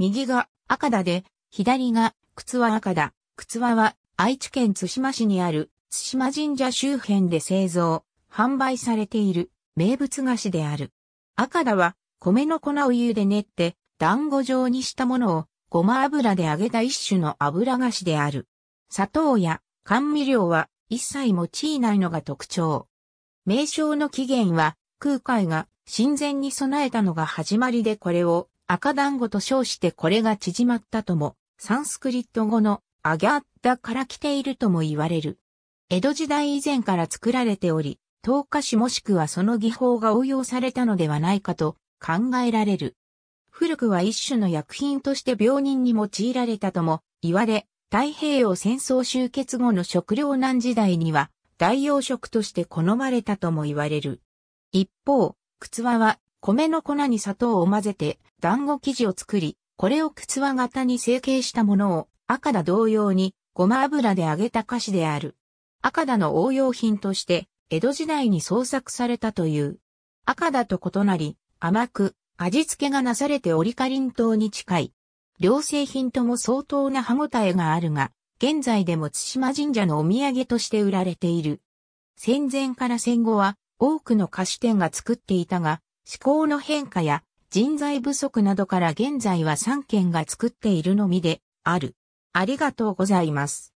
右が赤田で、左が靴は赤田。靴輪は愛知県津島市にある津島神社周辺で製造、販売されている名物菓子である。赤田は米の粉を湯で練って団子状にしたものをごま油で揚げた一種の油菓子である。砂糖や甘味料は一切用いないのが特徴。名称の起源は空海が神前に備えたのが始まりでこれを赤団子と称してこれが縮まったとも、サンスクリット語のアギャッダから来ているとも言われる。江戸時代以前から作られており、東下種もしくはその技法が応用されたのではないかと考えられる。古くは一種の薬品として病人に用いられたとも言われ、太平洋戦争終結後の食糧難時代には代用食として好まれたとも言われる。一方、靴輪は米の粉に砂糖を混ぜて団子生地を作り、これを靴輪型に成形したものを赤田同様にごま油で揚げた菓子である。赤田の応用品として江戸時代に創作されたという。赤田と異なり甘く味付けがなされてオリカリン糖に近い。両製品とも相当な歯ごたえがあるが、現在でも津島神社のお土産として売られている。戦前から戦後は多くの菓子店が作っていたが、思考の変化や人材不足などから現在は3件が作っているのみである。ありがとうございます。